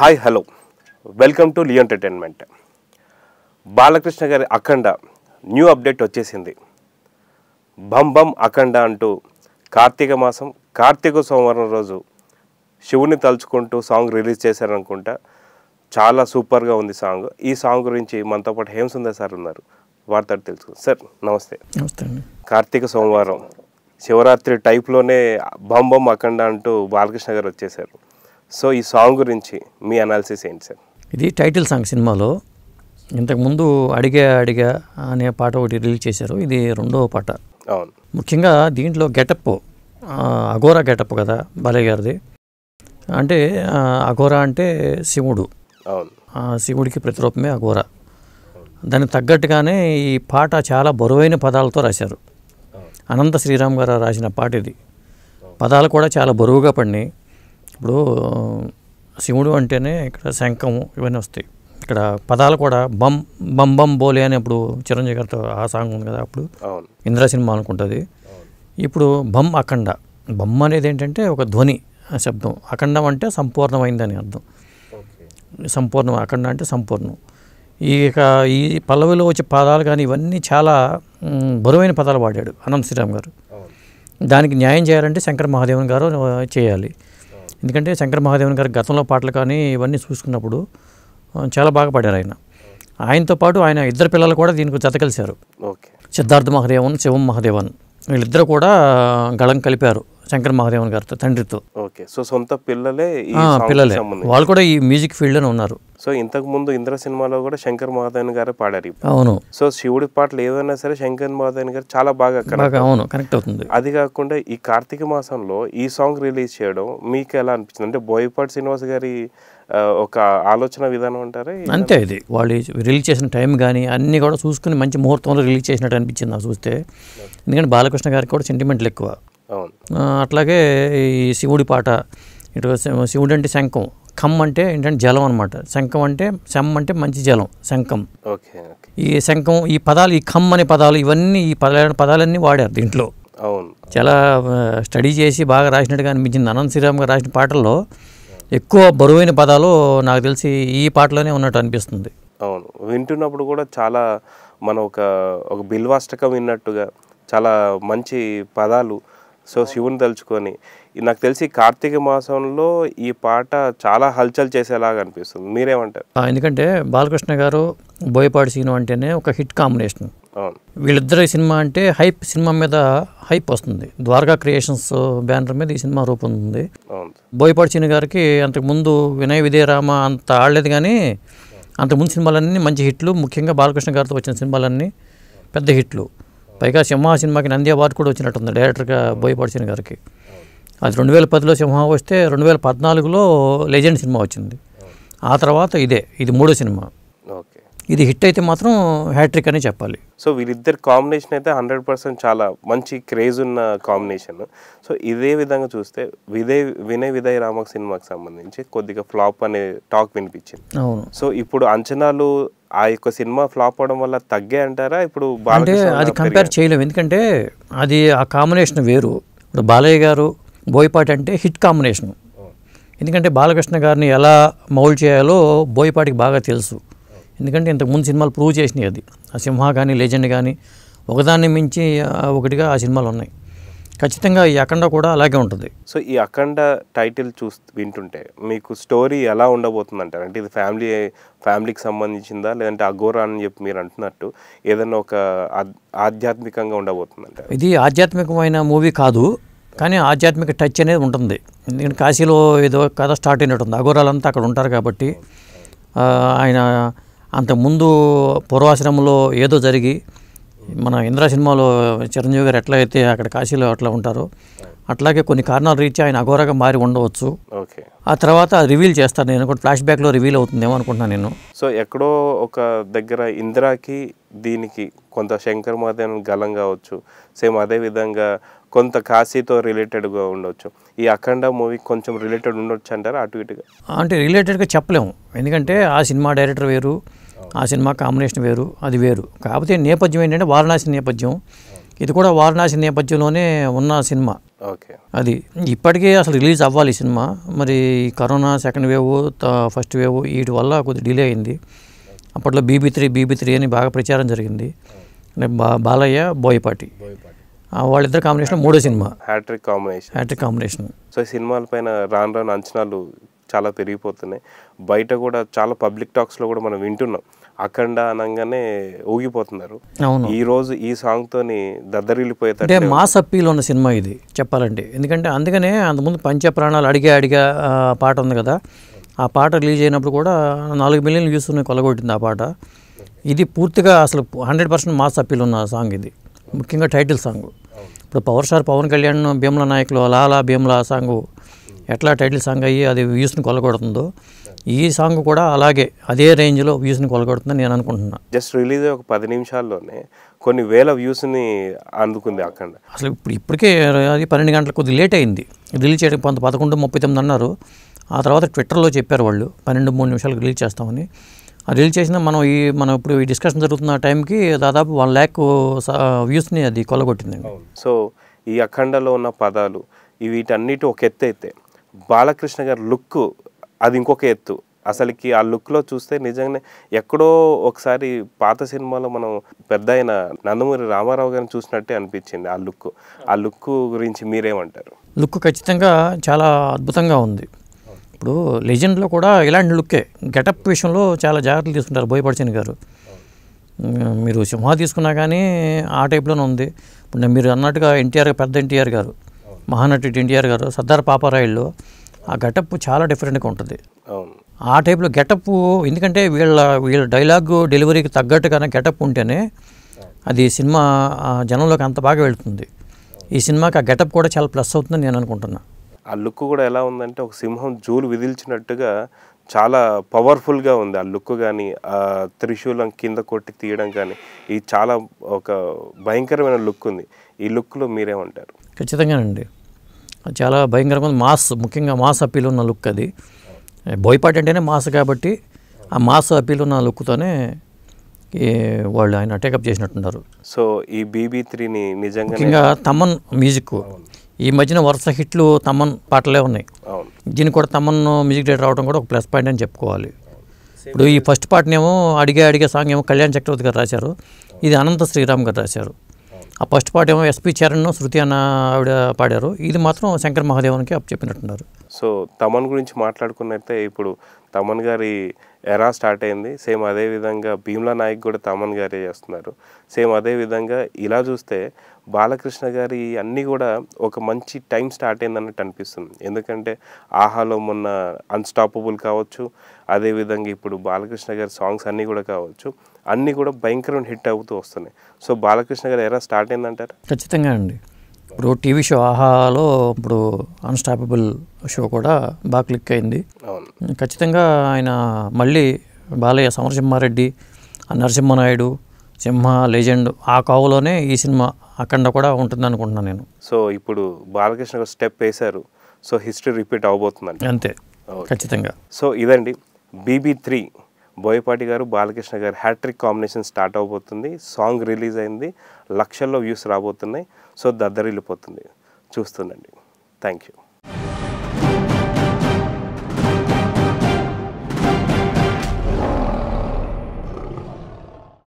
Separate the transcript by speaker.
Speaker 1: hi hello welcome to Lee entertainment Balakrishna గారి Akhanda new update వచ్చేసింది బం బం అఖండ అంటూ కార్తీక మాసం కార్తీక సోమవారం రోజు శివుని తలుచుకుంటూ సాంగ్ రిలీజ్ చేశారనుకుంటా చాలా సూపర్గా ఉంది సాంగ్ ఈ సాంగ్ గురించి మనతో పాటు హేమసుందర్ సార్ ఉన్నారు వార్త తెలుసుకుందాం సార్ నమస్తే నమస్తే కార్తీక సోమవారం శివరాత్రి టైప్లోనే బం బం అఖండ అంటూ బాలకృష్ణ గారు వచ్చేసారు సో ఈ సాంగ్ గురించి మీ అనాలిసిస్ ఏంటి సార్ ఇది
Speaker 2: టైటిల్ సాంగ్ సినిమాలో ఇంతకుముందు అడిగా అడిగా అనే పాట ఒకటి రిలీజ్ చేశారు ఇది రెండవ పాట అవును ముఖ్యంగా దీంట్లో గెటప్ అఘోరా గెటప్ కదా బాలయ్య గారిది అంటే అఘోరా అంటే శివుడు అవును శివుడికి ప్రతిరూపమే అఘోరా దానికి తగ్గట్టుగానే ఈ పాట చాలా బరువైన పదాలతో రాశారు అనంత శ్రీరామ్ గారు రాసిన పాట ఇది పదాలు కూడా చాలా బరువుగా పడినాయి ఇప్పుడు శివుడు అంటేనే ఇక్కడ శంఖము ఇవన్నీ వస్తాయి ఇక్కడ పదాలు కూడా బం బం బం బోలే అని అప్పుడు చిరంజీవి గారితో ఆ సాంగ్ ఉంది కదా అప్పుడు ఇంద్ర సినిమా అనుకుంటుంది ఇప్పుడు బం అఖండ బమ్ అనేది ఏంటంటే ఒక ధ్వని శబ్దం అఖండం అంటే సంపూర్ణమైందని అర్థం సంపూర్ణం అఖండ అంటే సంపూర్ణం ఇక ఈ పల్లవిలో వచ్చే పదాలు కానీ ఇవన్నీ చాలా బరువైన పదాలు వాడాడు అనంత శ్రీరామ్ గారు దానికి న్యాయం చేయాలంటే శంకర మహాదేవన్ గారు చేయాలి ఎందుకంటే శంకర మహాదేవన్ గారి గతంలో పాటలు కానీ ఇవన్నీ చూసుకున్నప్పుడు చాలా బాగా పాడారు ఆయన ఆయనతో పాటు ఆయన ఇద్దరు పిల్లలు కూడా దీనికి జత కలిశారు సిద్ధార్థ మహదేవన్ శివం మహదేవన్ వీళ్ళిద్దరు కూడా గళం కలిపారు శంకర్ మహాదేవన్ గారితో తండ్రితో
Speaker 1: ఓకే సో సొంత పిల్లలే పిల్లలే వాళ్ళు కూడా
Speaker 2: ఈ మ్యూజిక్ ఫీల్డ్ లో ఉన్నారు
Speaker 1: సో ఇంతకు ముందు ఇంద్ర సినిమాలో కూడా శంకర్ మహాదేవన్ గారు పాడారు అవును సో శివుడి పాటలు ఏదైనా సరే శంకర్ మహాదేవన్ గారు చాలా బాగా అవును కనెక్ట్ అవుతుంది అది కాకుండా ఈ కార్తీక మాసంలో ఈ సాంగ్ రిలీజ్ చేయడం మీకు ఎలా అనిపించింది అంటే బోయపాటి శ్రీనివాస్ గారి ఒక ఆలోచన విధానం అంటారు అంతే
Speaker 2: ఇది వాళ్ళు రిలీజ్ చేసిన టైం కానీ అన్నీ కూడా చూసుకుని మంచి ముహూర్తంలో రిలీజ్ చేసినట్టు అనిపించింది నాకు చూస్తే ఎందుకంటే బాలకృష్ణ గారికి కూడా సెంటిమెంట్లు ఎక్కువ అట్లాగే ఈ శివుడి పాట ఇటు శివుడు అంటే శంఖం ఖమ్ అంటే ఏంటంటే జలం అనమాట శంఖం అంటే శమ్ అంటే మంచి జలం శంఖం ఈ శంఖం ఈ పదాలు ఈ ఖమ్ అనే పదాలు ఇవన్నీ ఈ పదాలు పదాలన్నీ వాడారు దీంట్లో చాలా స్టడీ చేసి బాగా రాసినట్టుగా అనిపించింది అనంత శ్రీరామ్ గారు రాసిన పాటల్లో ఎక్కువ బరువైన పదాలు నాకు తెలిసి ఈ పాటలోనే ఉన్నట్టు అనిపిస్తుంది
Speaker 1: అవును వింటున్నప్పుడు కూడా చాలా మన ఒక ఒక బిల్వాష్టకం విన్నట్టుగా చాలా మంచి పదాలు సో శివుని తలుచుకొని నాకు తెలిసి కార్తీక మాసంలో ఈ పాట చాలా హల్చల్ చేసేలాగా అనిపిస్తుంది మీరేమంటారు
Speaker 2: ఎందుకంటే బాలకృష్ణ గారు బోయపాటి సినిమా అంటేనే ఒక హిట్ కాంబినేషన్ వీళ్ళిద్దరు సినిమా అంటే హైప్ సినిమా మీద హైప్ వస్తుంది ద్వారకా క్రియేషన్స్ బ్యానర్ మీద ఈ సినిమా రూపొందింది బోయపాటి సినిమా గారికి అంతకుముందు వినయ విదయరామ అంత ఆడలేదు కానీ అంతకుముందు సినిమాలన్నీ మంచి హిట్లు ముఖ్యంగా బాలకృష్ణ గారితో వచ్చిన సినిమాలన్నీ పెద్ద హిట్లు పైగా సింహ సినిమాకి నంది అవార్డు కూడా వచ్చినట్టుంది డైరెక్టర్గా బోయపాటి గారికి అది రెండు వేల పదిలో సింహ వస్తే రెండు వేల పద్నాలుగులో లెజెండ్ సినిమా వచ్చింది ఆ తర్వాత ఇదే ఇది మూడో సినిమా ఇది హిట్ అయితే మాత్రం హ్యాట్రిక్ అని చెప్పాలి
Speaker 1: సో వీళ్ళిద్దరు కాంబినేషన్ అయితే హండ్రెడ్ పర్సెంట్ చాలా మంచి క్రేజ్ ఉన్న కాంబినేషన్ సో ఇదే విధంగా చూస్తే విదయ్ వినయ్ విదయ్ రామక్ సినిమాకి సంబంధించి కొద్దిగా ఫ్లాప్ అనే టాక్ వినిపించింది అవును సో ఇప్పుడు అంచనాలు ఆ యొక్క సినిమా ఫ్లాప్ అవడం వల్ల తగ్గే అంటారా ఇప్పుడు అంటే అది కంపేర్
Speaker 2: చేయలేము ఎందుకంటే అది ఆ కాంబినేషన్ వేరు ఇప్పుడు బాలయ్య గారు బోయపాటి అంటే హిట్ కాంబినేషన్ ఎందుకంటే బాలకృష్ణ గారిని ఎలా మౌల్డ్ చేయాలో బోయపాటికి బాగా తెలుసు ఎందుకంటే ఇంతకుముందు సినిమాలు ప్రూవ్ చేసినాయి అది ఆ సింహ కానీ లెజెండ్ కానీ ఒకదాన్ని మించి ఒకటిగా ఆ సినిమాలు ఉన్నాయి ఖచ్చితంగా ఈ అఖండ కూడా అలాగే ఉంటుంది
Speaker 1: సో ఈ అఖండ టైటిల్ చూ వింటుంటే మీకు స్టోరీ ఎలా ఉండబోతుంది అంటారు అంటే ఇది ఫ్యామిలీ ఫ్యామిలీకి సంబంధించిందా లేదంటే అఘోరా అని చెప్పి మీరు అంటున్నట్టు ఏదైనా ఒక ఆధ్యాత్మికంగా ఉండబోతుంది
Speaker 2: అంటారు ఇది ఆధ్యాత్మికమైన మూవీ కాదు కానీ ఆధ్యాత్మిక టచ్ అనేది ఉంటుంది ఎందుకంటే కాశీలో ఏదో కథ స్టార్ట్ అయినట్టుంది అఘోరాలంతా అక్కడ ఉంటారు కాబట్టి ఆయన అంతకుముందు పూర్వాశ్రమంలో ఏదో జరిగి మన ఇంద్ర సినిమాలో చిరంజీవి గారు ఎట్లా అయితే అక్కడ కాశీలో అట్లా ఉంటారో అట్లాగే కొన్ని కారణాల రీత్యా ఆయన అఘోరగా మారి ఉండవచ్చు ఆ తర్వాత రివీల్ చేస్తాను నేను కూడా ఫ్లాష్ బ్యాక్లో రివీల్ అవుతుందేమో అనుకుంటున్నాను నేను
Speaker 1: సో ఎక్కడో ఒక దగ్గర ఇందిరాకి దీనికి కొంత శంకర్ మాదేవన్ గలం కావచ్చు సేమ్ అదే విధంగా కొంత కాశీతో రిలేటెడ్గా ఉండొచ్చు ఈ అఖండ మూవీ కొంచెం రిలేటెడ్ ఉండొచ్చు అంటారు అటు ఇటుగా
Speaker 2: అంటే రిలేటెడ్గా చెప్పలేము ఎందుకంటే ఆ సినిమా డైరెక్టర్ వేరు ఆ సినిమా కాంబినేషన్ వేరు అది వేరు కాకపోతే నేపథ్యం ఏంటంటే వారణాసి నేపథ్యం ఇది కూడా వారణాసి నేపథ్యంలోనే ఉన్న సినిమా ఓకే అది ఇప్పటికే అసలు రిలీజ్ అవ్వాలి సినిమా మరి corona second wave first wave వీటి వల్ల కొద్దిగా డిలే అయింది అప్పట్లో బీబీ త్రీ బీబీ త్రీ అని బాగా ప్రచారం జరిగింది బా బాలయ్య బోయపాటి వాళ్ళిద్దరు కాంబినేషన్ మూడో cinema
Speaker 1: hat-trick combination hat-trick combination so ఈ సినిమాల పైన రాను రాను అంచనాలు చాలా పెరిగిపోతున్నాయి బయట కూడా చాలా పబ్లిక్ టాక్స్లో కూడా మనం వింటున్నాం అఖండ అనగానే ఊగిపోతున్నారు అవును ఈ రోజు ఈ సాంగ్తోని దద్దరిల్లిపోయేట అంటే మాస్
Speaker 2: అప్పీల్ ఉన్న సినిమా ఇది చెప్పాలంటే ఎందుకంటే అందుకనే అంతకుముందు పంచ ప్రాణాలు అడిగే అడిగా పాట ఉంది కదా ఆ పాట రిలీజ్ అయినప్పుడు కూడా నాలుగు మిలియన్ వ్యూస్ కొలగొట్టింది ఆ పాట ఇది పూర్తిగా అసలు హండ్రెడ్ పర్సెంట్ మాస్ అప్పీల్ ఉన్న సాంగ్ ఇది ముఖ్యంగా టైటిల్ సాంగ్ ఇప్పుడు పవర్ స్టార్ పవన్ కళ్యాణ్ భీమల నాయకులు లాలా భీమల సాంగ్ ఎట్లా టైటిల్ సాంగ్ అయ్యి అది వ్యూస్ని కొలగొడుతుందో ఈ సాంగ్ కూడా అలాగే అదే రేంజ్లో వ్యూస్ని కొలగొడుతుందని నేను అనుకుంటున్నా
Speaker 1: జస్ట్ రిలీజ్ ఒక పది నిమిషాల్లోనే కొన్ని వేల వ్యూస్ని అందుకుంది అక్కడ
Speaker 2: అసలు ఇప్పుడు ఇప్పటికే అది పన్నెండు గంటలకు కొద్ది లేట్ అయింది రిలీజ్ చేయడం కొంత పదకొండు ముప్పై తొమ్మిది అన్నారు ఆ తర్వాత ట్విట్టర్లో చెప్పారు వాళ్ళు పన్నెండు మూడు నిమిషాలకు రిలీజ్ చేస్తామని రిలీజ్ చేసిన మనం ఈ మనం ఇప్పుడు ఈ డిస్కషన్ జరుగుతున్న టైంకి దాదాపు వన్ ల్యాక్ వ్యూస్ని అది కొల్లగొట్టిందండి
Speaker 1: సో ఈ అఖండలో ఉన్న పదాలు వీటన్నిటి ఒక ఎత్తు అయితే బాలకృష్ణ గారి లుక్ అది ఇంకొక ఎత్తు అసలుకి ఆ లుక్లో చూస్తే నిజంగానే ఎక్కడో ఒకసారి పాత సినిమాలో మనం పెద్ద అయిన నందమూరి రామారావు గారిని చూసినట్టే అనిపించింది ఆ లుక్ ఆ లుక్ గురించి మీరేమంటారు
Speaker 2: లుక్ ఖచ్చితంగా చాలా అద్భుతంగా ఉంది ఇప్పుడు లెజెండ్లో కూడా ఇలాంటి లుక్కే గెటప్ విషయంలో చాలా జాగ్రత్తలు తీసుకుంటారు బోయపడిచిన గారు మీరు సింహ తీసుకున్నా కానీ ఆ టైప్లోనే ఉంది ఇప్పుడు మీరు అన్నట్టుగా ఎన్టీఆర్ పెద్ద ఎన్టీఆర్ గారు మహానటి ఎన్టీఆర్ గారు సర్దార్ పాపారాయుళ్ళు ఆ గెటప్ చాలా డిఫరెంట్గా ఉంటుంది ఆ టైప్లో గెటప్ ఎందుకంటే వీళ్ళ వీళ్ళ డైలాగ్ డెలివరీకి తగ్గట్టుగానే గెటప్ ఉంటేనే అది సినిమా జనంలోకి అంత బాగా వెళ్తుంది ఈ సినిమాకి ఆ గెటప్ కూడా చాలా ప్లస్ అవుతుందని నేను అనుకుంటున్నాను
Speaker 1: ఆ లుక్ కూడా ఎలా ఉందంటే ఒక సింహం జూలు విదిల్చినట్టుగా చాలా పవర్ఫుల్గా ఉంది ఆ లుక్ కానీ ఆ త్రిశూలం కింద కొట్టి తీయడం కానీ ఇది చాలా ఒక భయంకరమైన లుక్ ఉంది ఈ లుక్లో మీరేమంటారు
Speaker 2: ఖచ్చితంగానండి చాలా భయంకరమైన మాస్ ముఖ్యంగా మాస్ అప్పీల్ ఉన్న లుక్ అది బోయపాటి అంటేనే మాస్ కాబట్టి ఆ మాస్ అప్పీల్ ఉన్న లుక్తోనే వాళ్ళు ఆయన టేకప్ చేసినట్టున్నారు
Speaker 1: సో ఈ బీబీ త్రీని నిజంగా
Speaker 2: తమన్ మ్యూజిక్ ఈ మధ్యన వరుస హిట్లు తమన్ పాటలే ఉన్నాయి దీనికి కూడా తమన్ మ్యూజిక్ డైరెక్టర్ రావడం కూడా ఒక ప్లస్ పాయింట్ అని చెప్పుకోవాలి ఇప్పుడు ఈ ఫస్ట్ పాటనేమో అడిగే అడిగే సాంగ్ ఏమో కళ్యాణ్ చక్రవర్తి గారు రాశారు ఇది అనంత శ్రీరామ్ గారు రాశారు ఆ ఫస్ట్ పాట ఏమో ఎస్పి చరణ్ శృతి అన్న ఆవిడ పాడారు ఇది మాత్రం శంకర్ మహాదేవన్కి అప్పు చెప్పినట్టున్నారు
Speaker 1: సో తమన్ గురించి మాట్లాడుకున్నట్టే ఇప్పుడు తమన్ గారి ఎరా స్టార్ట్ అయింది సేమ్ అదే విధంగా భీమ్లా నాయక్ కూడా తమన్ గారే చేస్తున్నారు సేమ్ అదే విధంగా ఇలా చూస్తే బాలకృష్ణ గారి అన్నీ కూడా ఒక మంచి టైం స్టార్ట్ అయింది అన్నట్టు అనిపిస్తుంది ఎందుకంటే ఆహాలో మొన్న అన్స్టాపబుల్ కావచ్చు అదేవిధంగా ఇప్పుడు బాలకృష్ణ గారి సాంగ్స్ అన్నీ కూడా కావచ్చు అన్నీ కూడా భయంకరమైన హిట్ అవుతూ వస్తున్నాయి సో బాలకృష్ణ గారు ఎరా స్టార్ట్ అయిందంటారు
Speaker 2: ఖచ్చితంగా అండి ఇప్పుడు టీవీ షో ఆహాలో ఇప్పుడు అన్స్టాపబుల్ షో కూడా బాగా క్లిక్ అయింది ఖచ్చితంగా ఆయన మళ్ళీ బాలయ్య సమరసింహారెడ్డి నరసింహనాయుడు సింహ లెజెండ్ ఆ కావులోనే ఈ సినిమా అఖండ కూడా ఉంటుంది అనుకుంటున్నాను నేను
Speaker 1: సో ఇప్పుడు బాలకృష్ణ స్టెప్ వేశారు సో హిస్టరీ రిపీట్ అవబోతుందండి అంతే ఖచ్చితంగా సో ఇదండి బీబీ త్రీ బోయపాటి గారు బాలకృష్ణ గారు హ్యాట్రిక్ కాంబినేషన్ స్టార్ట్ అవబోతుంది సాంగ్ రిలీజ్ అయింది లక్షల్లో వ్యూస్ రాబోతున్నాయి సో దద్దరిల్లిపోతుంది చూస్తుండండి థ్యాంక్ యూ